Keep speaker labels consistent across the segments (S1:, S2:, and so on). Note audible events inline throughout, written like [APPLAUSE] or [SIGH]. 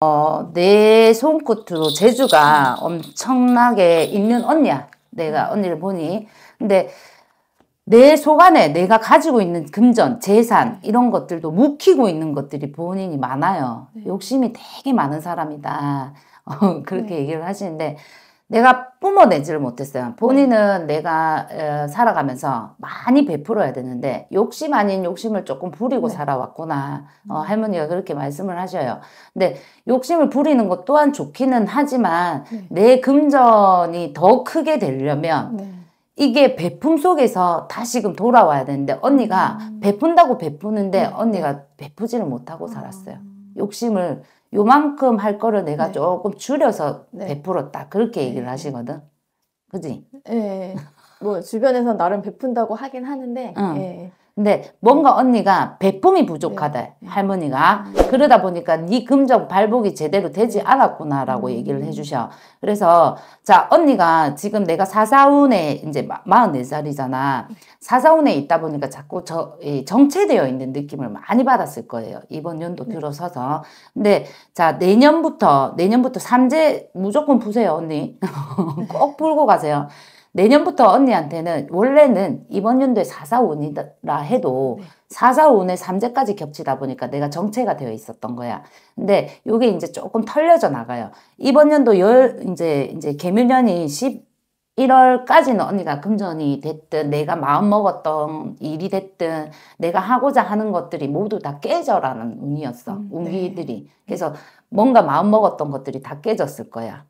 S1: 어, 내 손끝으로 재주가 엄청나게 있는 언니야. 내가 언니를 보니. 근데 내 속안에 내가 가지고 있는 금전, 재산 이런 것들도 묵히고 있는 것들이 본인이 많아요. 네. 욕심이 되게 많은 사람이다. [LAUGHS] 어, 그렇게 네. 얘기를 하시는데 내가 뿜어내지를 못했어요. 본인은 내가 어, 살아가면서 많이 베풀어야 되는데 욕심 아닌 욕심을 조금 부리고 네. 살아왔구나. 어, 음. 할머니가 그렇게 말씀을 하셔요. 근데 욕심을 부리는 것 또한 좋기는 하지만 네. 내 금전이 더 크게 되려면 네. 이게 베품 속에서 다시금 돌아와야 되는데 언니가 음. 베푼다고 베푸는데 네. 언니가 베푸지를 못하고 살았어요. 아. 욕심을 요만큼 할 거를 내가 네. 조금 줄여서 네. 베풀었다. 그렇게 네. 얘기를 하시거든. 그지?
S2: 예. 뭐 주변에서 나름 베푼다고 하긴 하는데. 응. 예.
S1: 근데 뭔가 언니가 배품이 부족하다 네. 네. 할머니가 음. 그러다 보니까 네 금전 발복이 제대로 되지 않았구나 라고 음. 얘기를 해주셔 그래서 자 언니가 지금 내가 사사운에 이제 44살이잖아 사사운에 있다 보니까 자꾸 저 정체되어 있는 느낌을 많이 받았을 거예요 이번 연도 네. 들어서서 근데 자 내년부터 내년부터 삼재 무조건 부세요 언니 [LAUGHS] 꼭 풀고 가세요 내년부터 언니한테는 원래는 이번 연도에 445이라 해도 네. 445에 3제까지 겹치다 보니까 내가 정체가 되어 있었던 거야. 근데 요게 이제 조금 털려져 나가요. 이번 연도 열 이제 이제 개묘년이 11월까지는 언니가 금전이 됐든 내가 마음 먹었던 일이 됐든 내가 하고자 하는 것들이 모두 다 깨져라는 운이었어. 음, 네. 운기들이. 그래서 뭔가 마음 먹었던 것들이 다 깨졌을 거야.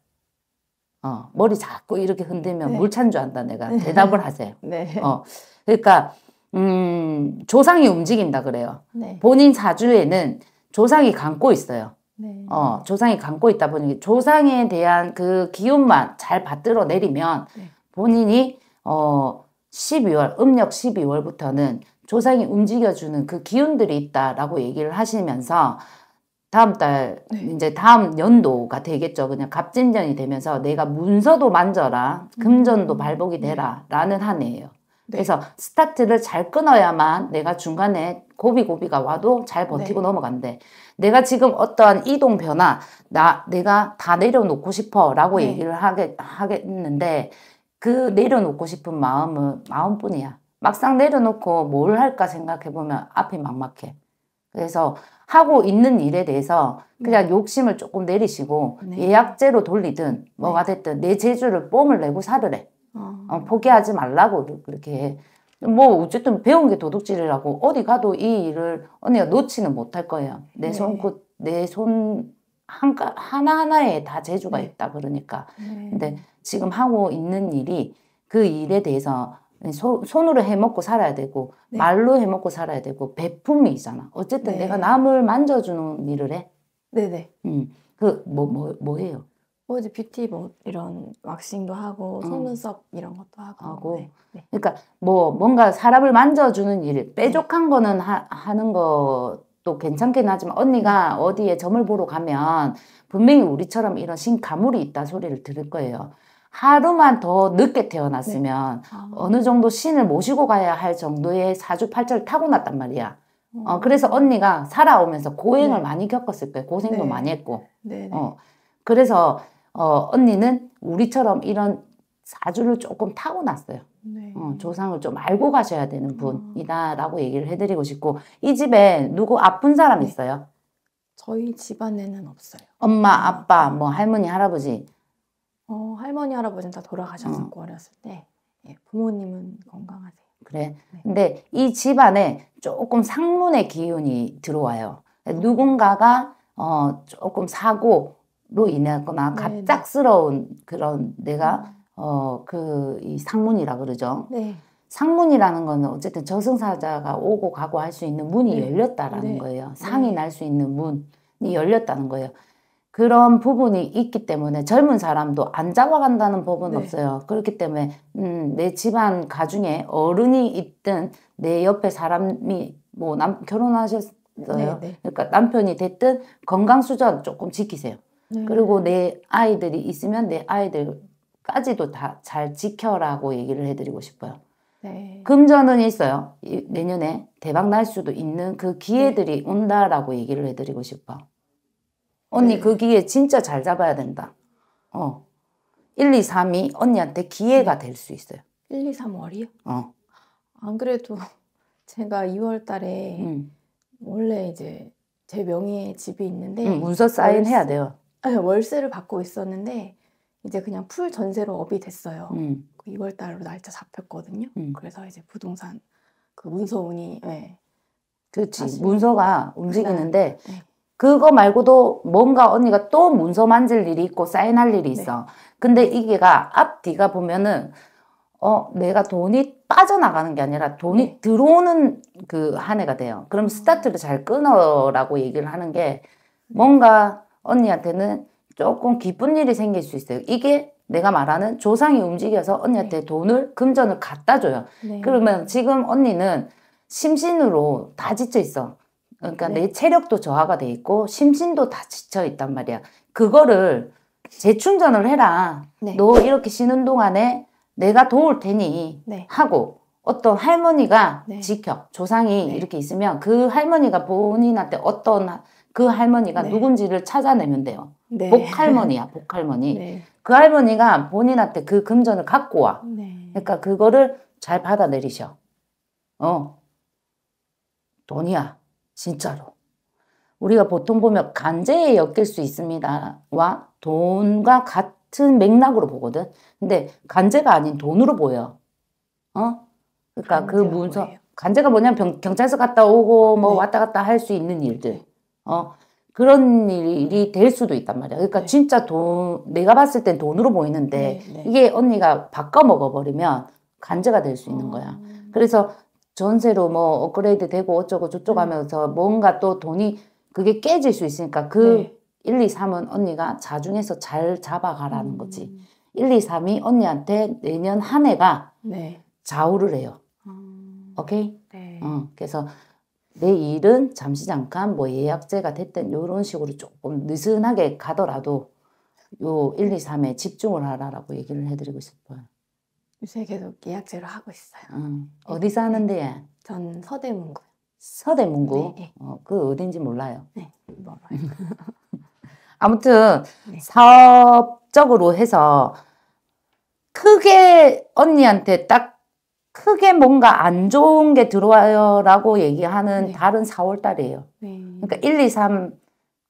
S1: 어, 머리 자꾸 이렇게 흔들면 네. 물찬 줄 안다 내가 네. 대답을 하세요. 네. 어, 그러니까 음, 조상이 움직인다 그래요. 네. 본인 사주에는 조상이 감고 있어요. 네. 어, 조상이 감고 있다 보니 조상에 대한 그 기운만 잘 받들어 내리면 네. 본인이 어 12월 음력 12월부터는 조상이 움직여주는 그 기운들이 있다라고 얘기를 하시면서 다음 달 네. 이제 다음 연도가 되겠죠. 그냥 갑진년이 되면서 내가 문서도 만져라, 금전도 음. 발복이 네. 되라라는 한 해예요. 네. 그래서 스타트를 잘 끊어야만 내가 중간에 고비고비가 와도 잘 버티고 네. 넘어간대. 내가 지금 어떠한 이동 변화, 나, 내가 다 내려놓고 싶어 라고 네. 얘기를 하겠, 하겠는데 그 내려놓고 싶은 마음은 마음뿐이야. 막상 내려놓고 뭘 할까 생각해보면 앞이 막막해. 그래서 하고 있는 일에 대해서 네. 그냥 욕심을 조금 내리시고 네. 예약제로 돌리든 뭐가 네. 됐든 내 재주를 뽐을 내고 살으래. 어. 어, 포기하지 말라고 그렇게 해. 뭐 어쨌든 배운 게 도둑질이라고 어디 가도 이 일을 언니가 놓지는 못할 거예요. 내 네. 손끝 내손 하나하나에 다 재주가 있다 그러니까. 근데 지금 하고 있는 일이 그 일에 대해서 네, 소, 손으로 해먹고 살아야 되고 네. 말로 해먹고 살아야 되고 배품이잖아. 있 어쨌든 네. 내가 남을 만져주는 일을 해. 네네. 네. 음, 그뭐뭐뭐 뭐, 뭐, 해요? 뭐
S2: 이제 뷰티 뭐 이런 왁싱도 하고 음. 속눈썹 음. 이런 것도 하고.
S1: 하고. 네. 네. 그러니까 뭐 뭔가 사람을 만져주는 일, 네. 뾰족한 거는 하, 하는 거. 또 괜찮긴 하지만 언니가 어디에 점을 보러 가면 분명히 우리처럼 이런 신가물이 있다 소리를 들을 거예요. 하루만 더 늦게 태어났으면 네. 아. 어느 정도 신을 모시고 가야 할 정도의 사주팔자를 타고났단 말이야. 어. 그래서 음. 언니가 살아오면서 고행을 네. 많이 겪었을 거예요. 고생도 네. 많이 했고. 네, 네. 어, 그래서 어, 언니는 우리처럼 이런 사주를 조금 타고났어요. 네. 어, 조상을 좀 알고 가셔야 되는 음. 분이다라고 얘기를 해드리고 싶고 이 집에 누구 아픈 사람 있어요?
S2: 저희 집안에는 없어요.
S1: 엄마, 아빠, 뭐 할머니, 할아버지.
S2: 어, 할머니 할아버지는 다 돌아가셨었고 어. 어렸을 때
S1: 예, 부모님은 건강하세요. 그래. 네. 근데 이 집안에 조금 상문의 기운이 들어와요. 누군가가 어, 조금 사고로 인하거나 네, 네. 갑작스러운 그런 내가 음. 어, 그이 상문이라 그러죠. 네. 상문이라는 건 어쨌든 저승사자가 오고 가고 할 수 있는 문이 네. 열렸다라는 거예요. 상이 날 수 있는 문이 열렸다는 거예요. 그런 부분이 있기 때문에 젊은 사람도 안 잡아간다는 법은 네. 없어요. 그렇기 때문에 음, 내 집안 가중에 어른이 있든 내 옆에 사람이 뭐 남, 결혼하셨어요. 네, 네. 그러니까 남편이 됐든 건강 수전 조금 지키세요. 네. 그리고 내 아이들이 있으면 내 아이들까지도 다 잘 지켜라고 얘기를 해드리고 싶어요. 네. 금전은 있어요. 내년에 대박 날 수도 있는 그 네. 기회들이 온다라고 얘기를 해드리고 싶어. 언니 네. 그 기회 진짜 잘 잡아야 된다. 어. 1, 2, 3이 언니한테 기회가 될 수 있어요.
S2: 1, 2, 3 월이요? 어. 안 그래도 [LAUGHS] 제가 2월 달에 음. 원래 이제 제 명의의 집이 있는데 음, 문서 사인해야 돼요. 아, 월세를 받고 있었는데 이제 그냥 풀 전세로 업이 됐어요. 음. 2월 그 달로 날짜 잡혔거든요. 음. 그래서 이제 부동산 그 문서 운이 네. 예.
S1: 그렇지 문서가 움직이는데 네. 그거 말고도 뭔가 언니가 또 문서 만질 일이 있고 사인할 일이 네. 있어. 네. 근데 이게가 앞뒤가 보면은 어 내가 돈이 빠져나가는 게 아니라 돈이 네. 들어오는 그 한 해가 돼요. 그럼 스타트를 아. 잘 끊어라고 얘기를 하는 게 네. 뭔가 언니한테는 조금 기쁜 일이 생길 수 있어요. 이게 내가 말하는 조상이 움직여서 언니한테 네. 돈을 금전을 갖다 줘요. 네. 그러면 지금 언니는 심신으로 다 지쳐 있어. 그러니까 네. 내 체력도 저하가 돼 있고 심신도 다 지쳐 있단 말이야. 그거를 재충전을 해라. 네. 너 이렇게 쉬는 동안에 내가 도울 테니 네. 하고 어떤 할머니가 네. 지켜 조상이 네. 이렇게 있으면 그 할머니가 본인한테 어떤 그 할머니가 네. 누군지를 찾아내면 돼요. 복할머니야 [LAUGHS] 복할머니. 그 할머니가 본인한테 그 금전을 갖고 와. 그러니까 그거를 잘 받아내리셔. 어 돈이야. 진짜로. 우리가 보통 보면 간제에 엮일 수 있습니다와 돈과 같은 맥락으로 보거든. 근데 간제가 아닌 돈으로 보여. 어? 그러니까 그 문서 뭐예요? 간제가 뭐냐면 병, 경찰서 갔다 오고 뭐 네. 왔다 갔다 할 수 있는 네. 일들. 어? 그런 일이 될 수도 있단 말이야. 그러니까 네. 진짜 돈 내가 봤을 땐 돈으로 보이는데 네, 네. 이게 언니가 바꿔 먹어 버리면 간제가 될 수 있는 아. 거야. 그래서 전세로 뭐 업그레이드 되고 어쩌고 저쩌고 음. 하면서 뭔가 또 돈이 그게 깨질 수 있으니까 그 네. 1, 2, 3은 언니가 자중해서 잘 잡아가라는 음. 거지. 1, 2, 3이 언니한테 내년 한 해가 네. 좌우를 해요.
S2: 음. 오케이? 네.
S1: 어, 그래서 내 일은 잠시 잠깐 뭐 예약제가 됐든 이런 식으로 조금 느슨하게 가더라도 요 1, 2, 3에 집중을 하라라고 얘기를 해드리고 싶어요.
S2: 요새 계속 예약제로 하고 있어요.
S1: 음. 네. 어디서 하는데? 네.
S2: 전 서대문구.
S1: 서대문구? 네. 예. 어, 그 어딘지 몰라요. 네, 멀어요. 음. [LAUGHS] 아무튼 네. 사업적으로 해서 크게 언니한테 딱 크게 뭔가 안 좋은 게 들어와요라고 얘기하는 네. 다른 4월 달이에요. 네. 그러니까 1, 2, 3,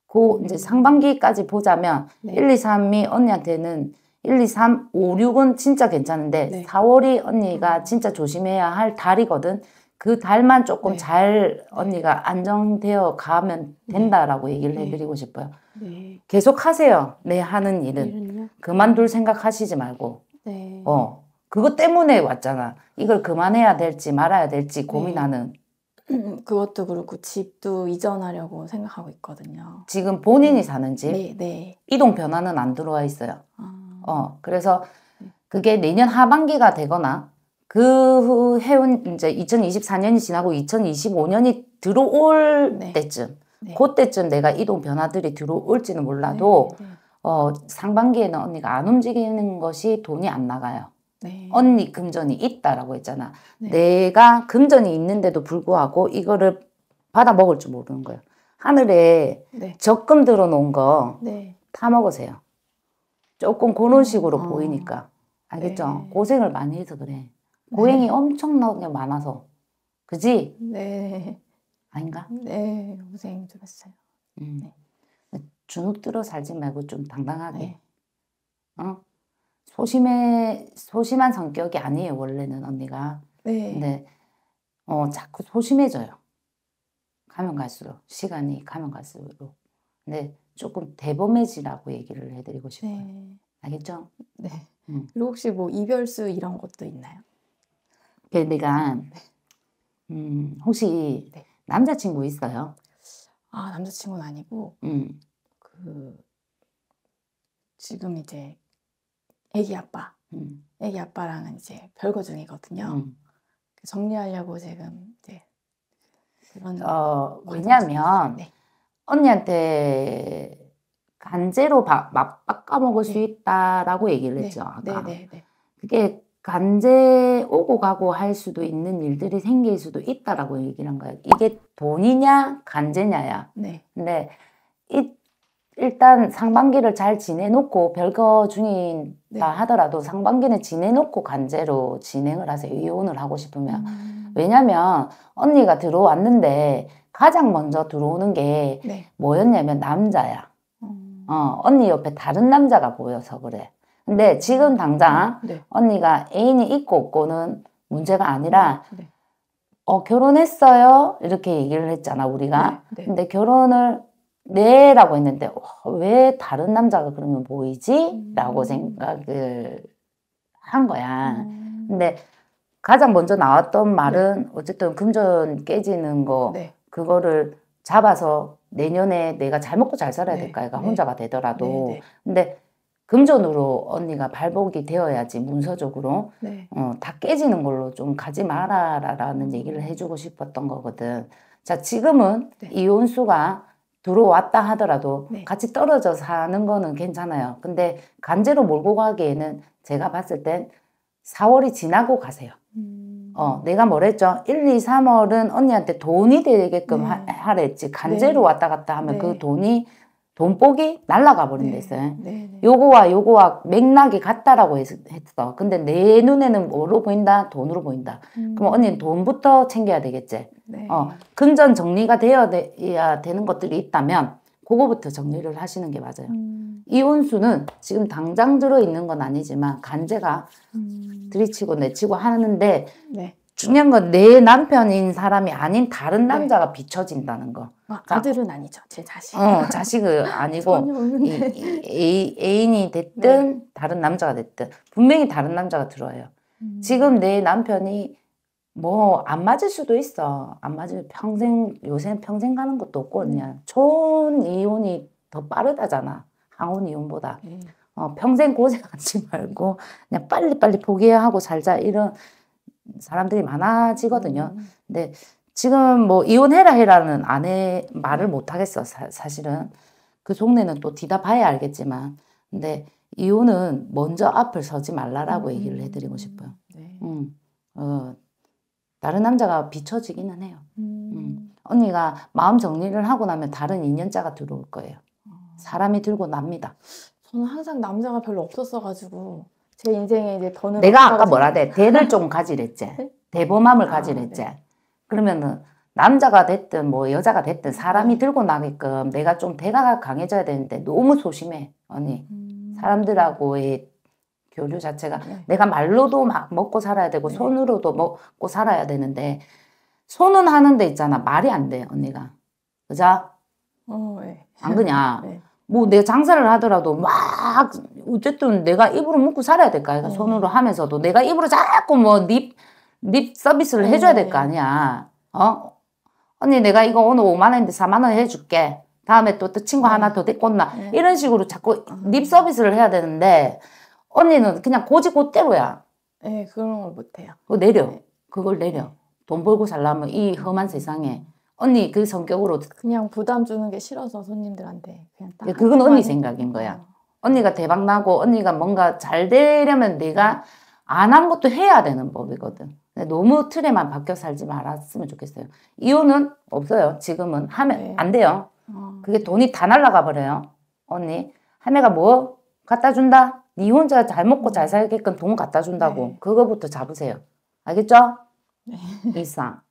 S1: 고 이제 음. 상반기까지 보자면 1, 2, 3이 언니한테는 1, 2, 3, 5, 6은 진짜 괜찮은데 네. 4월이 언니가 진짜 조심해야 할 달이거든. 그 달만 조금 네. 잘 네. 언니가 안정되어 가면 네. 된다라고 얘기를 네. 해드리고 싶어요. 계속 하세요. 내 하는 일은 일은요? 그만둘 생각하시지 말고. 어 그것 때문에 왔잖아. 이걸 그만해야 될지 말아야 될지 고민하는 [CLEARS THROAT] 그것도 그렇고
S2: 집도 이전하려고 생각하고 있거든요.
S1: 지금 본인이 사는 집? 네, 네. 이동 변화는 안 들어와 있어요. 아. 어, 그래서 그게 내년 하반기가 되거나 그 후, 해운 이제 2024년이 지나고 2025년이 들어올 네. 때쯤 네. 그때쯤 내가 이동 변화들이 들어올지는 몰라도 네, 네. 어, 상반기에는 언니가 안 움직이는 것이 돈이 안 나가요. 네. 언니 금전이 있다라고 했잖아. 네. 내가 금전이 있는데도 불구하고 이거를 받아 먹을 줄 모르는 거예요. 하늘에 적금 들어놓은
S2: 거타
S1: 먹으세요. 조금 그런 음. 식으로 어. 보이니까 알겠죠? 네. 고생을 많이 해서 그래. 고행이 네. 엄청나게 많아서 그지?
S2: 네. 아닌가? 네, 고생 좀 했어요.
S1: 음. 네. 주눅 들어 살지 말고 좀 당당하게. 네. 어? 소심해 소심한 성격이 아니에요 원래는 언니가. 네. 근데 어 자꾸 소심해져요. 가면 갈수록 시간이 가면 갈수록. 근데 조금 대범해지라고 얘기를 해드리고 네. 싶어요. 네. 알겠죠? 네. 음. 그리고 혹시 뭐 이별수 이런 것도 있나요? 그 내가 네. 음, 혹시 네. 남자친구 있어요?
S2: 아 남자친구는 아니고 음. 그 지금 이제 애기 아빠, 음. 애기 아빠랑은 이제 별거 중이거든요. 음. 그 정리하려고 지금 이제 그런
S1: 어 왜냐면 네. 언니한테 간제로 바, 막 깎아먹을 수 네. 있다라고 네. 얘기를 했죠. 네, 아까. 그게 간제 오고 가고 할 수도 있는 일들이 생길 수도 있다라고 얘기를 한 거예요. 이게 돈이냐 간제냐야. 네. 근데 이, 일단 상반기를 잘 지내놓고 별거 중이다 네. 하더라도 상반기는 지내놓고 간제로 진행을 하세요. 이혼을 하고 싶으면. 음. 왜냐면 언니가 들어왔는데 가장 먼저 들어오는 게 네. 뭐였냐면 남자야. 음. 어, 언니 옆에 다른 남자가 보여서 그래. 근데 지금 당장 네. 언니가 애인이 있고 없고는 문제가 아니라 네. 어, 결혼했어요. 이렇게 얘기를 했잖아, 우리가. 네, 네. 근데 결혼을 네라고 했는데 어, 왜 다른 남자가 그러면 보이지?라고 음. 생각을 한 거야. 음. 근데 가장 먼저 나왔던 말은 네. 어쨌든 금전 깨지는 거 네. 그거를 잡아서 내년에 내가 잘 먹고 잘 살아야 네. 될까 애가 네. 혼자가 되더라도 네. 네. 근데 금전으로 언니가 발복이 되어야지 문서적으로 네. 어, 다 깨지는 걸로 좀 가지 말라라는 얘기를 해주고 싶었던 거거든. 자 지금은 네. 이혼수가 들어왔다 하더라도 같이 떨어져 사는 거는 괜찮아요. 근데 간제로 몰고 가기에는 제가 봤을 땐 4월이 지나고 가세요. 어, 내가 뭘했죠 1, 2, 3월은 언니한테 돈이 되게끔 네. 하, 랬지 네. 간제로 네. 왔다 갔다 하면 그 네. 그 돈이 돈복이 날라가 버린 네. 데 있어요. 네, 요거와 요거와 맥락이 같다라고 했, 어 근데 내 눈에는 뭐로 보인다? 돈으로 보인다. 음. 그럼 언니는 돈부터 챙겨야 되겠지. 어, 금전 정리가 되어야 되는 것들이 있다면 그거부터 정리를 하시는 게 맞아요. 음. 이온수는 지금 당장 들어있는 건 아니지만 간제가 음. 들이치고 내치고 하는데 네. 중요한 건 내 남편인 사람이 아닌 다른 네. 남자가 네. 비춰진다는 거.
S2: 아, 그러니까, 들은 아니죠. 제 자식. 어,
S1: 자식은 아니고 [LAUGHS] 이, 이, 애, 인이 됐든 네. 다른 남자가 됐든 분명히 다른 남자가 들어와요. 음. 지금 내 남편이 뭐안 맞을 수도 있어. 안맞으 평생 요새 평생 가는 것도 없고 음. 그냥 초혼 이혼이 더 빠르다잖아. 항혼 이혼보다. 음. 어, 평생 고생하지 [LAUGHS] 말고 그냥 빨리빨리 포기하고 살자 이런 사람들이 많아지거든요. 음. 근데 지금 뭐 이혼해라 해라는 아내 말을 못 하겠어 사, 실은그 속내는 또 뒤다 봐야 알겠지만 근데 이혼은 먼저 앞을 서지 말라라고 음. 얘기를 음, 해드리고 음. 싶어요. 네. 음. 어, 다른 남자가 비춰지기는 해요. 음. 음. 언니가 마음 정리를 하고 나면 다른 인연자가 들어올 거예요. 아. 사람이 들고 납니다.
S2: 저는 항상 남자가 별로 없었어가지고 제 인생에 이제 더는 내가 아까
S1: 뭐라 돼 대를 좀 가지랬지 [LAUGHS] 네. 대범함을 아, 가지랬지 네. 그러면은 남자가 됐든 뭐 여자가 됐든 사람이 네. 들고 나게끔 내가 좀 대가 강해져야 되는데 너무 소심해 언니 음. 사람들하고의 교류 네. 자체가 네. 내가 말로도 막 먹고 살아야 되고 네. 손으로도 먹고 살아야 되는데 손은 하는데 있잖아 말이 안돼 언니가 그자
S2: 어, 네. 그냐 [LAUGHS]
S1: 네. 뭐 내가 장사를 하더라도 막 어쨌든 내가 입으로 먹고 살아야 될거 아니야 어. 손으로 하면서도 내가 입으로 자꾸 뭐립립 립 서비스를 네. 해줘야 될 거 아니야 어 언니 내가 이거 오늘 5만 원인데 4만 원 해줄게 다음에 또, 또 친구 하나 더 데리고 온 이런 식으로 자꾸 어. 립 서비스를 해야 되는데 언니는 그냥 고지 곧대로야.
S2: 네, 그런 걸 못해요.
S1: 그거 내려. 네. 그걸 내려. 네. 돈 벌고 살려면 이 험한 세상에 언니 그 성격으로
S2: 그냥 부담 주는 게 싫어서 손님들한테 그냥 딱 예, 그건 언니
S1: 생각인 거야. 어. 언니가 대박 나고 언니가 뭔가 잘 되려면 내가 안 한 것도 해야 되는 법이거든. 너무 틀에만 바뀌어 살지 말았으면 좋겠어요. 이유는 없어요. 지금은 하면 네. 안 돼요. 어. 그게 돈이 다 날라가 버려요. 언니 하매가 뭐 갖다 준다. 니 네 혼자 잘 먹고 잘 살게끔 돈 갖다 준다고 네. 그거부터 잡으세요. 알겠죠? 네. 이상.